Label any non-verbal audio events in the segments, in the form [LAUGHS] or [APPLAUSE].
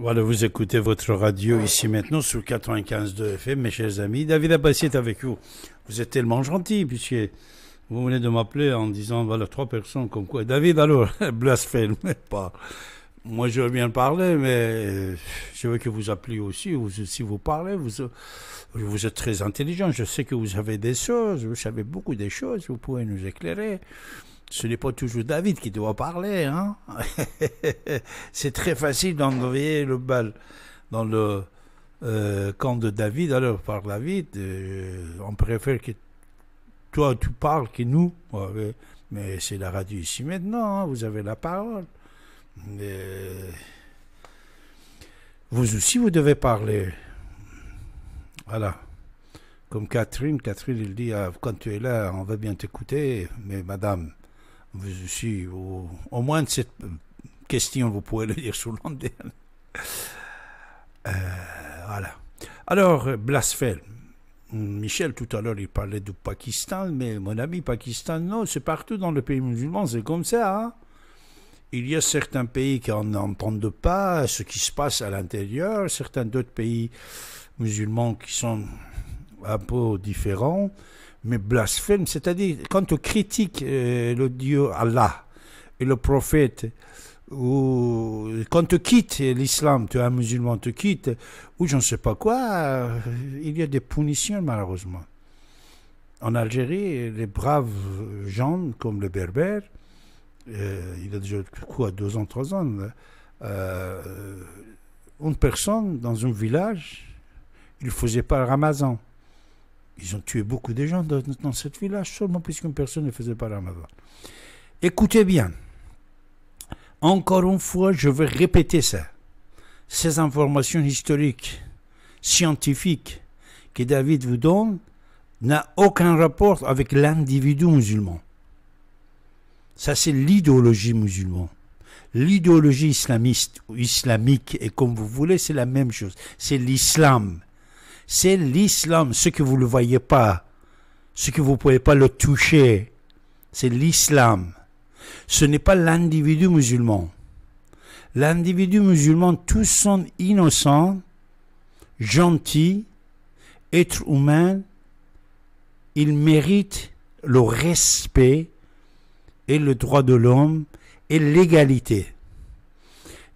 Voilà, vous écoutez votre radio ici maintenant sur 95.2 FM, mes chers amis. David Abassi est avec vous. Vous êtes tellement gentil, puisque vous venez de m'appeler en disant, voilà, trois personnes comme quoi. David, alors, [LAUGHS] blasphème, pas. Moi, je veux bien parler, mais euh, je veux que vous appelez aussi. si vous parlez, vous, euh, vous êtes très intelligent. Je sais que vous avez des choses, vous savez beaucoup des choses, vous pouvez nous éclairer ce n'est pas toujours David qui doit parler. Hein [LAUGHS] c'est très facile d'envoyer le bal dans le euh, camp de David. Alors, par David, euh, on préfère que toi tu parles que nous. mais c'est la radio ici maintenant, hein. vous avez la parole. vous aussi, vous devez parler. Voilà comme Catherine, Catherine, il dit, ah, quand tu es là, on va bien t'écouter, mais madame, vous au, au, moins cette question, vous pouvez le dire sur l'onde. Euh, voilà. Alors, euh, Blasphème. Michel, tout à l'heure, il parlait du Pakistan, mais mon ami, Pakistan, non, c'est partout dans le pays musulman, c'est comme ça. Hein. il y a certains pays qui n'entendent pas ce qui se passe à l'intérieur, certains d'autres pays musulmans qui sont un peu différents mais blasphème, c'est-à-dire quand on critique euh, le Dieu Allah et le prophète, ou quand tu quittes l'islam, tu es un musulman, tu quittes, ou je ne sais pas quoi, euh, il y a des punitions malheureusement. En Algérie, les braves gens comme le berbère, euh, il a déjà quoi, deux ans, trois ans, euh, une personne dans un village, il ne faisait pas le ramadan. Ils ont tué beaucoup de gens dans, cette cette village seulement puisqu'une personne ne faisait pas Ramadan. Écoutez bien. Encore une fois, je vais répéter ça. Ces informations historiques, scientifiques que David vous donne n'a aucun rapport avec l'individu musulman. Ça, c'est l'idéologie musulmane. L'idéologie islamiste ou islamique, et comme vous voulez, c'est la même chose. C'est l'islam c'est l'islam. Ce que vous ne voyez pas, ce que vous ne pouvez pas le toucher, c'est l'islam. Ce n'est pas l'individu musulman. L'individu musulman, tous sont innocents, gentils, êtres humains. Ils méritent le respect et le droit de l'homme et l'égalité.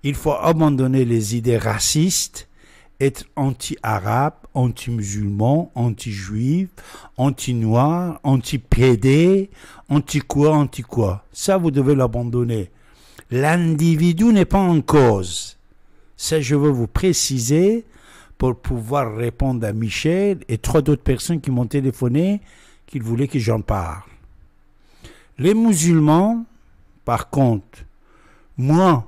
Il faut abandonner les idées racistes, être anti-arabe, anti-musulmans, anti-juifs, anti-noirs, anti-PD, anti-quoi, anti-quoi. Ça, vous devez l'abandonner. L'individu n'est pas en cause. Ça, je veux vous préciser pour pouvoir répondre à Michel et trois autres personnes qui m'ont téléphoné qu'ils voulaient que j'en parle. Les musulmans, par contre, moi,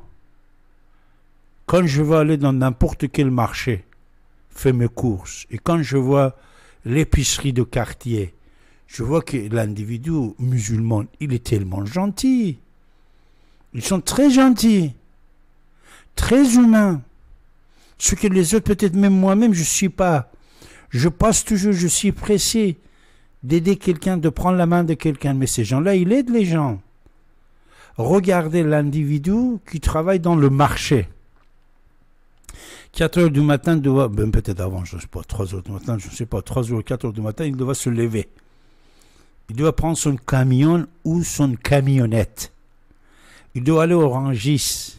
quand je veux aller dans n'importe quel marché, fais mes courses. Et quand je vois l'épicerie de quartier, je vois que l'individu musulman, il est tellement gentil. Ils sont très gentils, très humains. Ce que les autres, peut-être même moi-même, je ne suis pas. Je passe toujours, je suis pressé d'aider quelqu'un, de prendre la main de quelqu'un. Mais ces gens-là, ils aident les gens. Regardez l'individu qui travaille dans le marché. 4 heures du matin, doit, ben peut-être avant, je sais pas, 3 heures du matin, je sais pas, 3 heures, 4 heures du matin, il doit se lever. Il doit prendre son camion ou son camionnette. Il doit aller au rangis,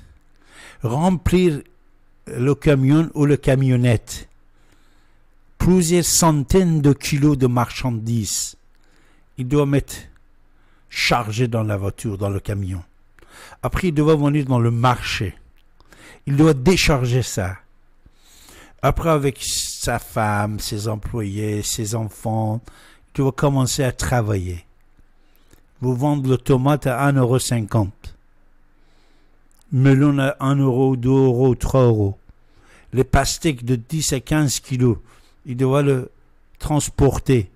remplir le camion ou le camionnette. Plusieurs centaines de kilos de marchandises. Il doit mettre chargé dans la voiture, dans le camion. Après, il doit venir dans le marché. Il doit décharger ça. Après, avec sa femme, ses employés, ses enfants, tu vas commencer à travailler. Vous vendez le tomate à 1,50€. Melon à 1 euro, 2 euros, 3 euros. Les pastèques de 10 à 15 kilos. Il doit le transporter,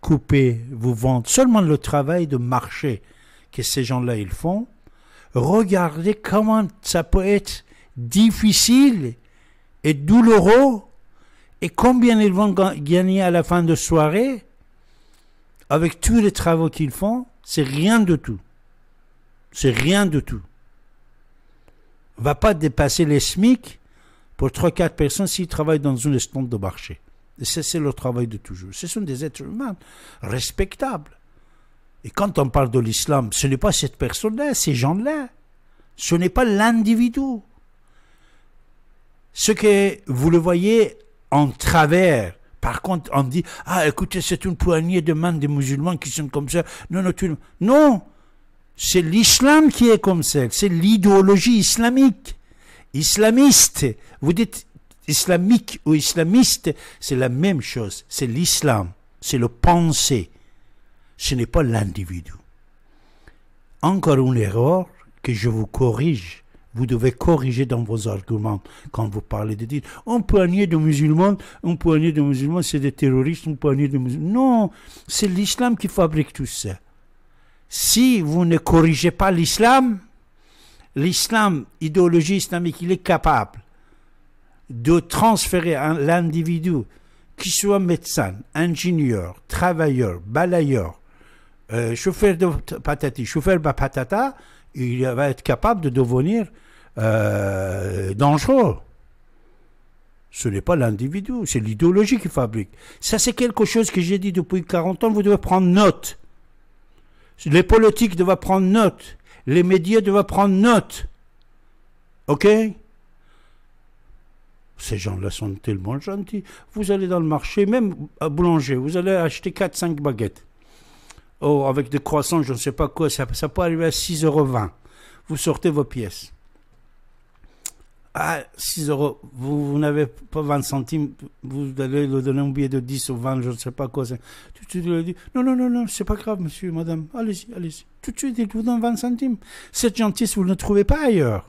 couper, vous vendre. Seulement le travail de marché que ces gens-là ils font. Regardez comment ça peut être difficile et douloureux, et combien ils vont gagner à la fin de soirée, avec tous les travaux qu'ils font, c'est rien de tout. C'est rien de tout. va pas dépasser les SMIC pour 3-4 personnes s'ils travaillent dans une stand de marché. Et c'est leur travail de toujours. Ce sont des êtres humains respectables. Et quand on parle de l'islam, ce n'est pas cette personne-là, ces gens-là. Ce n'est pas l'individu ce que vous le voyez en travers. Par contre, on dit, ah, écoutez, c'est une poignée de mains des musulmans qui sont comme ça. Non, non, tu... non. C'est l'islam qui est comme ça. C'est l'idéologie islamique. Islamiste. Vous dites islamique ou islamiste, c'est la même chose. C'est l'islam. C'est le penser. Ce n'est pas l'individu. Encore une erreur que je vous corrige vous devez corriger dans vos arguments quand vous parlez de dire un poignet de musulmans, un poignet de musulmans, c'est des terroristes, un poignet de musulmans. Non, c'est l'islam qui fabrique tout ça. Si vous ne corrigez pas l'islam, l'islam, idéologie islamique, il est capable de transférer l'individu, qui soit médecin, ingénieur, travailleur, balayeur, euh, chauffeur de patati, chauffeur de patata, il va être capable de devenir euh, dangereux. Ce n'est pas l'individu, c'est l'idéologie qui fabrique. Ça, c'est quelque chose que j'ai dit depuis 40 ans, vous devez prendre note. Les politiques doivent prendre note. Les médias doivent prendre note. OK ces gens-là sont tellement gentils. Vous allez dans le marché, même à boulanger, vous allez acheter 4-5 baguettes. Oh, avec des croissants, je ne sais pas quoi, ça, peut arriver à 6,20 euros. Vous sortez vos pièces. Ah, 6 euros, vous, n'avez pas 20 centimes, vous allez lui donner un billet de 10 ou 20, je ne sais pas quoi. Tu, il lui dis, non, non, non, non, c'est pas grave, monsieur, madame, allez-y, allez-y. Tout de suite, il vous donne 20 centimes. Cette gentillesse, vous ne trouvez pas ailleurs.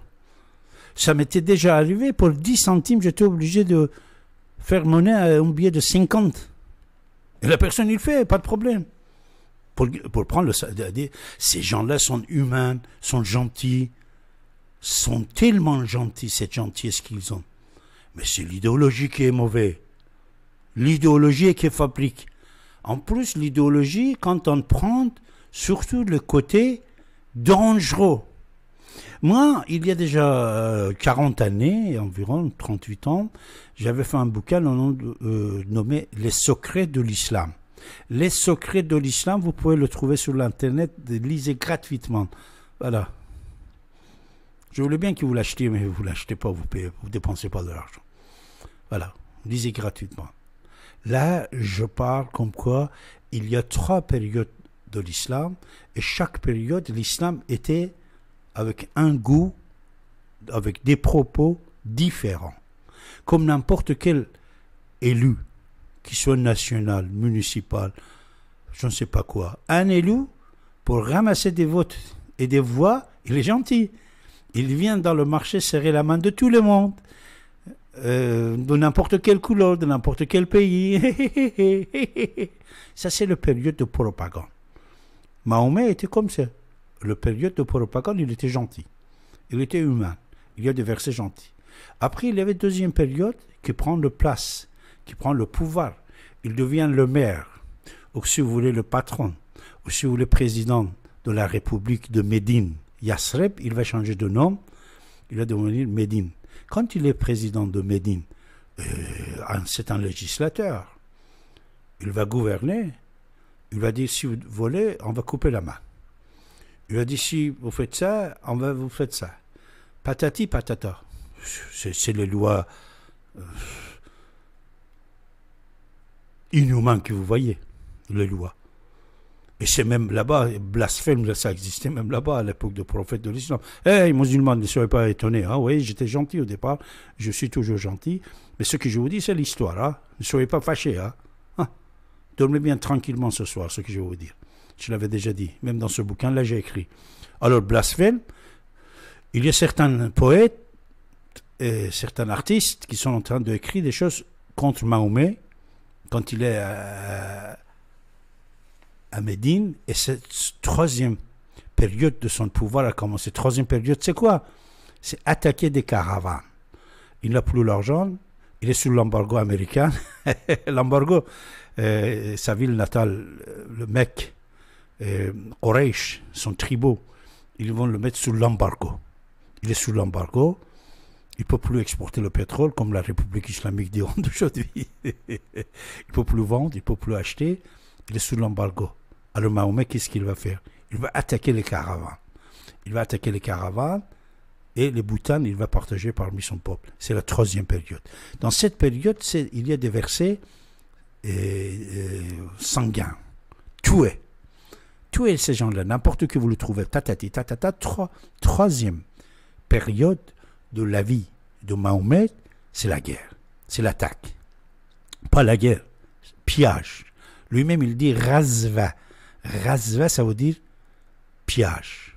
Ça m'était déjà arrivé, pour 10 centimes, j'étais obligé de faire monnaie à un billet de 50. Et la personne, il fait, pas de problème. Pour, pour prendre le. Ces gens-là sont humains, sont gentils sont tellement gentils, cette gentillesse qu'ils ont. Mais c'est l'idéologie qui est mauvaise. L'idéologie qui fabrique. En plus, l'idéologie, quand on prend surtout le côté dangereux. Moi, il y a déjà 40 euh, années, environ 38 ans, j'avais fait un bouquin euh, nommé Les secrets de l'islam. Les secrets de l'islam, vous pouvez le trouver sur l'Internet, lisez gratuitement. Voilà. Je voulais bien que vous l'achetiez, mais vous ne l'achetez pas, vous ne vous dépensez pas de l'argent. Voilà, lisez gratuitement. Là, je parle comme quoi il y a trois périodes de l'islam, et chaque période, l'islam était avec un goût, avec des propos différents. Comme n'importe quel élu, qui soit national, municipal, je ne sais pas quoi. Un élu, pour ramasser des votes et des voix, il est gentil il vient dans le marché serrer la main de tout le monde. Euh, de n'importe quelle couleur, de n'importe quel pays. [LAUGHS] ça, c'est le période de propagande. Mahomet était comme ça. Le période de propagande, il était gentil. Il était humain. Il y a des versets gentils. Après, il y avait une deuxième période qui prend le place, qui prend le pouvoir. Il devient le maire, ou si vous voulez, le patron, ou si vous voulez, président de la République de Médine. Yasreb, il va changer de nom, il va devenir Médine. Quand il est président de Médine, c'est euh, un législateur. Il va gouverner. Il va dire si vous voulez, on va couper la main. Il va dire si vous faites ça, on va vous faire ça. Patati patata. C'est les lois euh, inhumaines que vous voyez, les lois. Et c'est même là-bas, blasphème, ça existait même là-bas à l'époque du prophète de l'islam. Eh, hey, musulmans, ne soyez pas étonnés. Vous hein. Oui, j'étais gentil au départ, je suis toujours gentil. Mais ce que je vous dis, c'est l'histoire. Hein? Ne soyez pas fâchés. Hein. hein? Dormez bien tranquillement ce soir, ce que je vais vous dire. Je l'avais déjà dit, même dans ce bouquin-là, j'ai écrit. Alors, blasphème, il y a certains poètes et certains artistes qui sont en train d'écrire des choses contre Mahomet quand il est. Euh, à Médine. Et cette troisième période de son pouvoir a commencé. Troisième période, c'est quoi C'est attaquer des caravanes. Il n'a plus l'argent. Il est sous l'embargo américain. [LAUGHS] l'embargo, euh, sa ville natale, euh, le mec, euh, son tribu, ils vont le mettre sous l'embargo. Il est sous l'embargo. Il ne peut plus exporter le pétrole comme la République islamique dit [LAUGHS] aujourd'hui. il ne peut plus vendre, il ne peut plus acheter. Il est sous l'embargo. Alors Mahomet, qu'est-ce qu'il va faire Il va attaquer les caravanes. Il va attaquer les caravanes et les Bhoutan, il va partager parmi son peuple. C'est la troisième période. Dans cette période, il y a des versets euh, euh, sanguins. Tuez. Tuez ces gens-là, n'importe qui vous le trouvez. Tata tata troisième période de la vie de Mahomet, c'est la guerre. C'est l'attaque. Pas la guerre. Piage. Lui-même, il dit razva. Razve, ça veut dire piège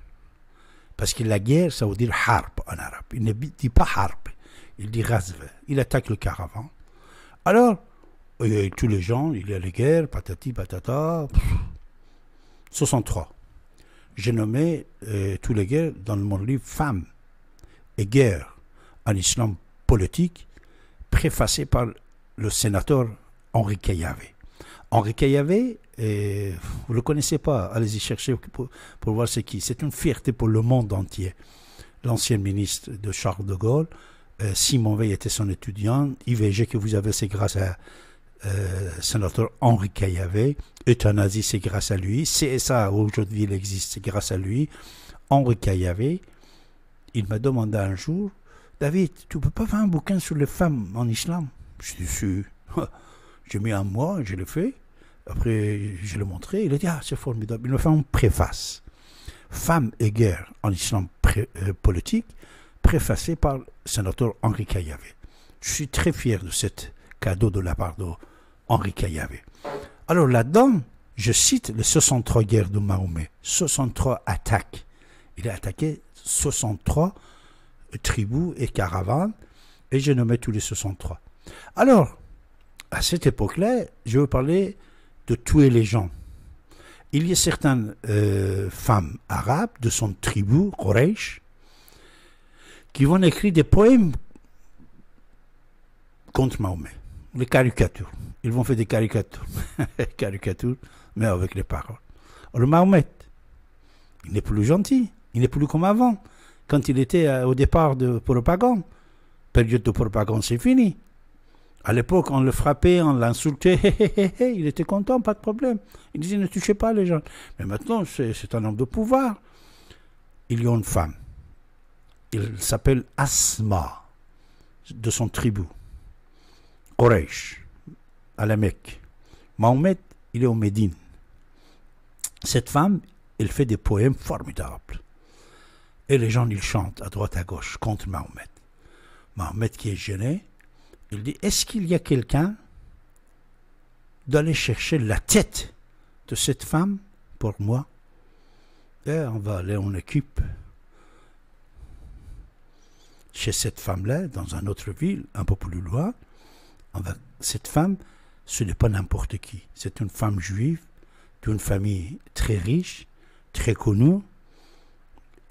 Parce que la guerre, ça veut dire harpe en arabe. Il ne dit pas harpe il dit razve. Il attaque le caravan. Alors, euh, tous les gens, il y a les guerres, patati patata. 63. J'ai nommé euh, tous les guerres dans mon livre Femmes et guerre en islam politique, préfacé par le sénateur Henri Caillavé. Henri Caillavé et vous ne le connaissez pas, allez-y chercher pour, voir c'est qui. C'est une fierté pour le monde entier. L'ancien ministre de Charles de Gaulle, euh, Simon Veil était son étudiant, IVG que vous avez, c'est grâce à euh, sénateur Henri Caillavé euthanasie, c'est grâce à lui, CSA aujourd'hui il existe, c'est grâce à lui, Henri Caillavé il m'a demandé un jour, David, tu peux pas faire un bouquin sur les femmes en islam Je suis [LAUGHS] J'ai mis un mois, je l'ai fait. Après, je l'ai montré. Il a dit Ah, c'est formidable. Il me fait une préface. Femme et guerre en islam euh, politique, préfacée par le sénateur Henri Caillavé. Je suis très fier de ce cadeau de la part d'Henri Caillavé. Alors là-dedans, je cite les 63 guerres de Mahomet, 63 attaques. Il a attaqué 63 euh, tribus et caravanes, et je nommé tous les 63. Alors, à cette époque-là, je veux parler de tuer les gens. Il y a certaines euh, femmes arabes de son tribu, Quraysh, qui vont écrire des poèmes contre Mahomet, les caricatures. Ils vont faire des caricatures, [LAUGHS] caricatures, mais avec les paroles. Le Mahomet, il n'est plus gentil, il n'est plus comme avant, quand il était euh, au départ de propagande. Période de propagande, c'est fini. À l'époque, on le frappait, on l'insultait. il était content, pas de problème. Il disait ne touchez pas les gens. Mais maintenant, c'est un homme de pouvoir. Il y a une femme. Il s'appelle Asma, de son tribu. Quraysh, à la Mecque. Mahomet, il est au Médine. Cette femme, elle fait des poèmes formidables. Et les gens, ils chantent à droite, à gauche, contre Mahomet. Mahomet qui est gêné, il dit, est-ce qu'il y a quelqu'un d'aller chercher la tête de cette femme pour moi Et eh, on va aller en équipe chez cette femme-là, dans une autre ville, un peu plus loin. cette femme, ce n'est pas n'importe qui. C'est une femme juive d'une famille très riche, très connue,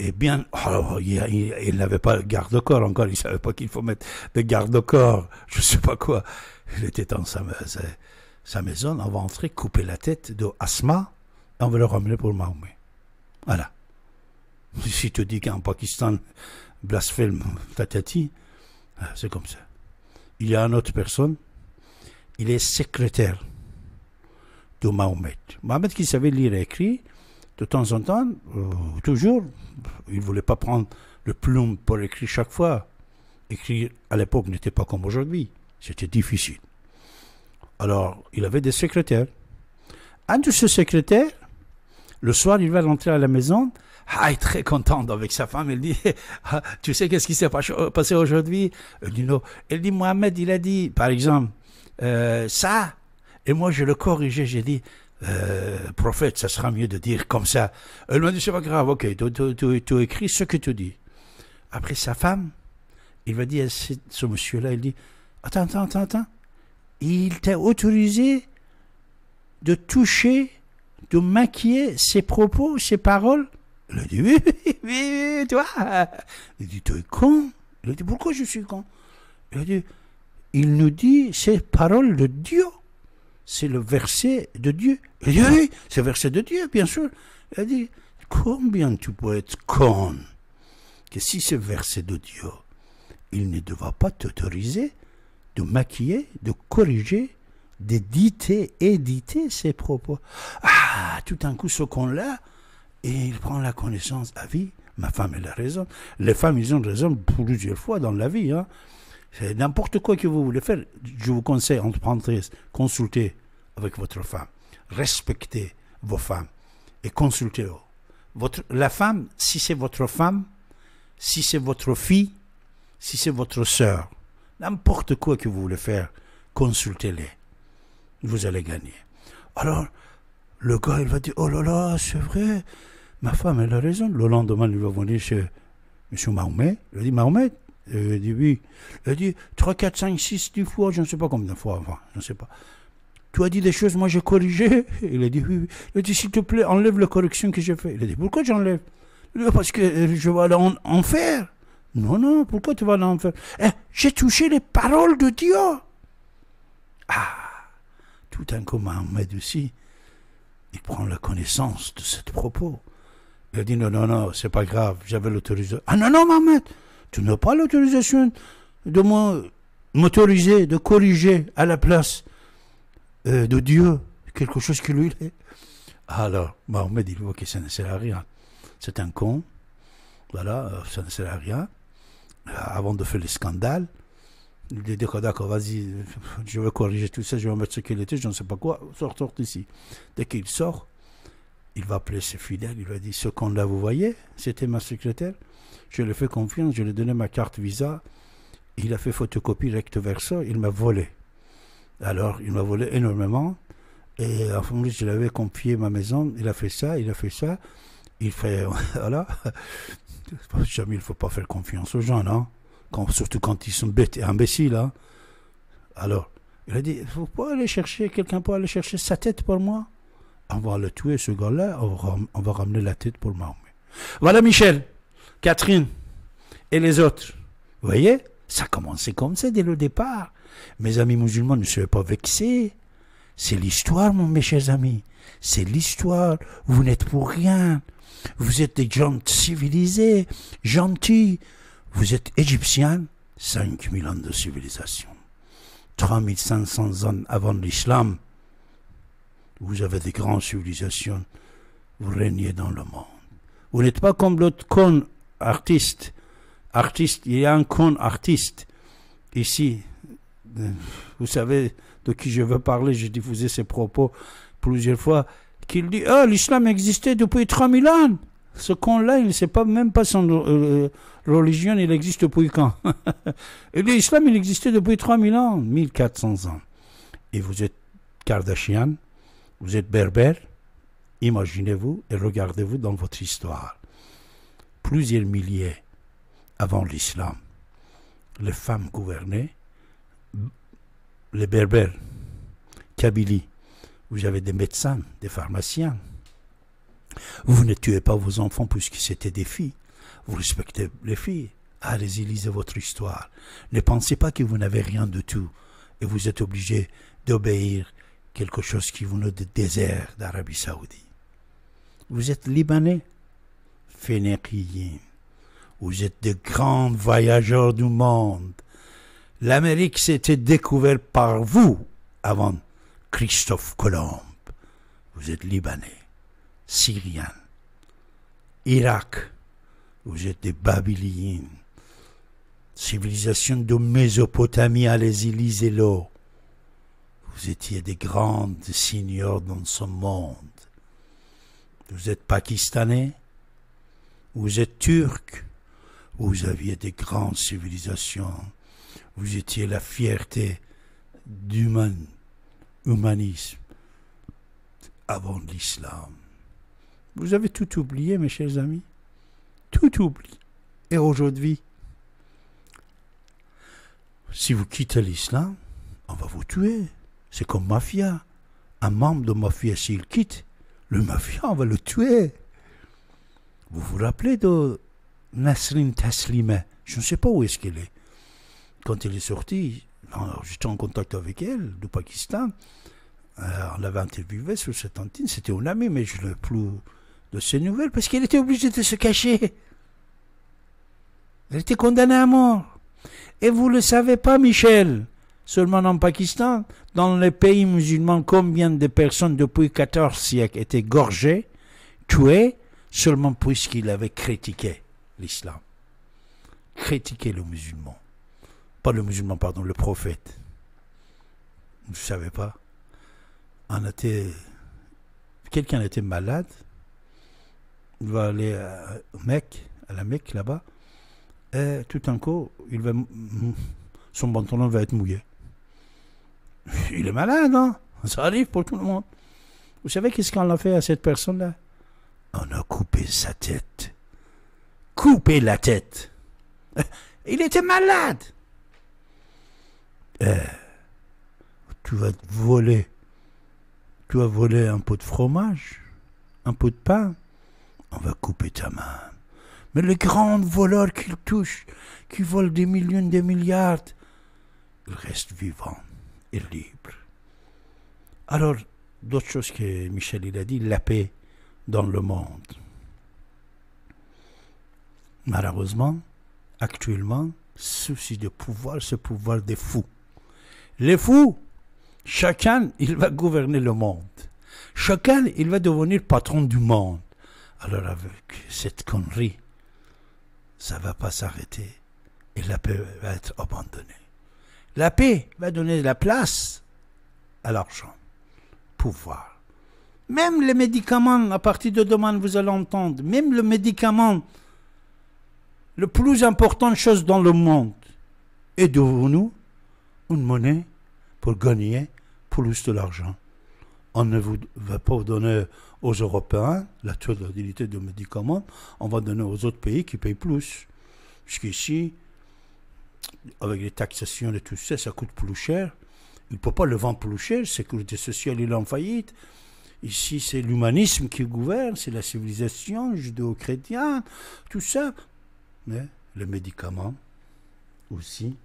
eh bien, oh, il n'avait pas le garde-corps encore, il savait pas qu'il faut mettre des garde-corps, je sais pas quoi. Il était dans sa, sa maison, on va entrer, couper la tête de Asma, et on va le ramener pour Mahomet. Voilà. Si tu dis qu'en Pakistan, blasphème tatati, euh, c'est comme ça. Il y a une autre personne, il est secrétaire de Mahomet. Mahomet qui savait lire et écrire, de temps en temps, euh, toujours, il ne voulait pas prendre le plume pour écrire chaque fois. Écrire à l'époque n'était pas comme aujourd'hui. C'était difficile. Alors, il avait des secrétaires. Un de ces secrétaires, le soir, il va rentrer à la maison. Ah, il est très content avec sa femme. Il dit, [LAUGHS] ah, tu sais qu'est-ce qui s'est passé aujourd'hui euh, Elle dit Mohamed, il a dit, par exemple, euh, ça. Et moi, je le corrigeais. J'ai dit, euh, prophète, ça sera mieux de dire comme ça. Elle euh, m'a dit, c'est pas grave, ok, tu, écris ce que tu dis. Après, sa femme, il va dire à ce monsieur-là, il dit, attends, attends, attends, attends, il t'a autorisé de toucher, de maquiller ses propos, ses paroles Il a dit, oui, oui, oui, toi. Il dit, tu es con. Il a dit, pourquoi je suis con Il a dit, il nous dit ces paroles de Dieu c'est le verset de Dieu. oui, c'est le verset de Dieu, bien sûr. Elle dit, combien tu peux être con que si c'est verset de Dieu, il ne devra pas t'autoriser de maquiller, de corriger, d'éditer, éditer ses propos. Ah, tout d'un coup, ce con-là, et il prend la connaissance à ah vie. Ma femme, elle a raison. Les femmes, ils ont raison plusieurs fois dans la vie. Hein. C'est n'importe quoi que vous voulez faire. Je vous conseille, entre consulter, consultez avec votre femme. Respectez vos femmes et consultez votre La femme, si c'est votre femme, si c'est votre fille, si c'est votre soeur n'importe quoi que vous voulez faire, consultez-les. Vous allez gagner. Alors, le gars, il va dire, oh là là, c'est vrai, ma femme, elle a raison. Le lendemain, il va venir chez monsieur Mahomet. Il dit, Mahomet, euh, il dit oui. Il dit 3, 4, 5, 6, 10 fois, je ne sais pas combien de fois, avant je ne sais pas tu as dit des choses, moi j'ai corrigé. [LAUGHS] Il a dit, oui, oui. s'il te plaît, enlève la correction que j'ai faite. Il a dit, pourquoi j'enlève parce que euh, je vais aller en enfer. Non, non, pourquoi tu vas aller en enfer eh, J'ai touché les paroles de Dieu. Ah, tout un coup, Mohamed aussi, il prend la connaissance de ce propos. Il a dit, non, non, non, c'est pas grave, j'avais l'autorisation. Ah non, non, Mohamed, tu n'as pas l'autorisation de moi m'autoriser, de corriger à la place euh, de Dieu, quelque chose qui lui est. Alors, Mahomet, il voit que ça ne sert à rien. C'est un con. Voilà, euh, ça ne sert à rien. Euh, avant de faire le scandale, il dit oh, D'accord, vas-y, je vais corriger tout ça, je vais mettre ce qu'il était, je ne sais pas quoi, sort, sort ici. Dès qu'il sort, il va appeler ses fidèles, il va dire Ce con-là, vous voyez, c'était ma secrétaire, je lui ai fait confiance, je lui ai donné ma carte Visa, il a fait photocopie recto verso, il m'a volé. Alors, il m'a volé énormément. Et en fond je l'avais confié ma maison. Il a fait ça, il a fait ça. Il fait. [LAUGHS] Voilà. Jamais il ne faut pas faire confiance aux gens, non Surtout quand ils sont bêtes et imbéciles. Hein. Alors, il a dit il faut pas aller chercher, quelqu'un pour aller chercher sa tête pour moi. On va le tuer, ce gars-là. On va, ramener la tête pour moi. Voilà Michel, Catherine et les autres. Vous voyez Ça commençait comme ça dès le départ. Mes amis musulmans, ne soyez pas vexés. C'est l'histoire, mon, mes chers amis. C'est l'histoire. Vous n'êtes pour rien. Vous êtes des gens civilisés, gentils. Vous êtes égyptiens, 5000 ans de civilisation. 3500 ans avant l'islam, vous avez des grandes civilisations. Vous régnez dans le monde. Vous n'êtes pas comme l'autre con artiste. Artiste, il y a un con artiste ici vous savez de qui je veux parler, j'ai diffusé ces propos plusieurs fois, qu'il dit Ah, l'islam existait depuis 3000 ans Ce con-là, il ne sait pas, même pas son euh, euh, religion, il existe depuis quand Et [LAUGHS] l'islam, il existait depuis 3000 ans, 1400 ans. Et vous êtes Kardashian, vous êtes berbère, imaginez-vous et regardez-vous dans votre histoire. Plusieurs milliers avant l'islam, les femmes gouvernaient les Berbères, Kabylie, vous avez des médecins, des pharmaciens. Vous ne tuez pas vos enfants puisque c'était des filles. Vous respectez les filles. Allez-y, lisez votre histoire. Ne pensez pas que vous n'avez rien de tout et vous êtes obligé d'obéir quelque chose qui vous du des désert d'Arabie Saoudite. Vous êtes Libanais, Fénérien. Vous êtes de grands voyageurs du monde. L'Amérique s'était découverte par vous avant Christophe Colomb. Vous êtes Libanais, Syriens, Irak, vous êtes des Babyliens. Civilisation de Mésopotamie, à y lisez-le. Vous étiez des grandes seigneurs dans ce monde. Vous êtes Pakistanais, vous êtes Turcs, vous aviez des grandes civilisations vous étiez la fierté d'humanisme humanisme, avant l'islam. Vous avez tout oublié, mes chers amis. Tout oublié. Et aujourd'hui, si vous quittez l'islam, on va vous tuer. C'est comme mafia. Un membre de mafia, s'il quitte, le mafia, on va le tuer. Vous vous rappelez de Nasrin Taslima Je ne sais pas où est-ce qu'il est quand il est sortie, j'étais en contact avec elle, du Pakistan. on l'avait interviewé sur cette antenne, c'était un ami, mais je ne plus de ses nouvelles parce qu'elle était obligée de se cacher. Elle était condamnée à mort. Et vous le savez pas, Michel, seulement en Pakistan, dans les pays musulmans, combien de personnes depuis 14 siècles étaient gorgées, tuées, seulement puisqu'ils avaient critiqué l'islam, critiqué le musulman. Pas le musulman, pardon, le prophète. Vous ne savais pas. On était... Quelqu'un était malade. Il va aller au Mecque, à la Mecque là-bas. Et tout d'un coup, il va... son pantalon va être mouillé. Il est malade, hein Ça arrive pour tout le monde. Vous savez qu'est-ce qu'on a fait à cette personne-là On a coupé sa tête. Coupé la tête. [LAUGHS] Il était malade. Eh, Tu vas voler. Tu vas voler un pot de fromage, un pot de pain. On va couper ta main. Mais les grands voleurs qu'ils touchent, qui volent des millions, des milliards, ils restent vivants et libres. Alors, d'autres choses que Michel il a dit, la paix dans le monde. Malheureusement, actuellement, souci de pouvoir, ce pouvoir des fous. Les fous, chacun, il va gouverner le monde. Chacun, il va devenir patron du monde. Alors avec cette connerie, ça va pas s'arrêter et la paix va être abandonnée. La paix va donner la place à l'argent, pouvoir. Même les médicaments, à partir de demain, vous allez entendre, même le médicament, le plus importante chose dans le monde, est devant nous... une monnaie pour gagner plus de l'argent. On ne vous, va pas donner aux Européens la totalité de médicaments, on va donner aux autres pays qui payent plus. Jusqu'ici, avec les taxations et tout ça, ça coûte plus cher. Il ne peut pas le vendre plus cher, sécurité sociale, est en faillite. Ici, c'est l'humanisme qui gouverne, c'est la civilisation judéo-chrétienne, tout ça. Mais le médicament aussi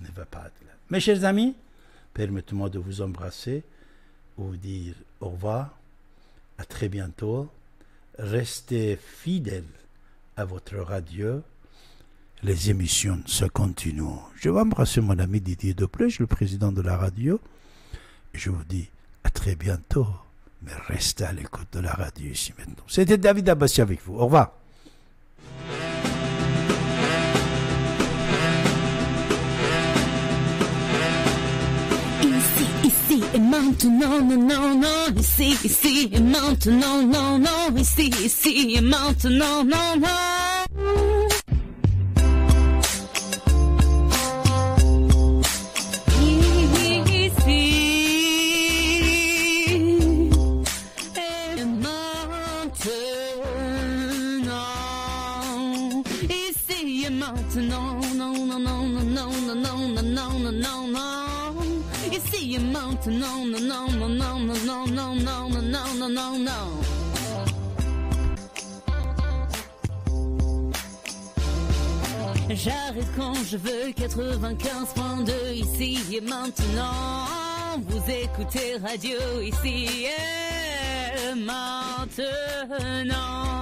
ne va pas être là. Mes chers amis, Permettez-moi de vous embrasser, vous dire au revoir, à très bientôt. Restez fidèles à votre radio. Les émissions se continuent. Je vais embrasser mon ami Didier Deplèche, le président de la radio. Je vous dis à très bientôt, mais restez à l'écoute de la radio ici maintenant. C'était David Abassi avec vous. Au revoir. to no no no no you see you see amount to no no no you see you see amount to no no no je veux 95.2 ici et maintenant. Vous écoutez radio ici et maintenant.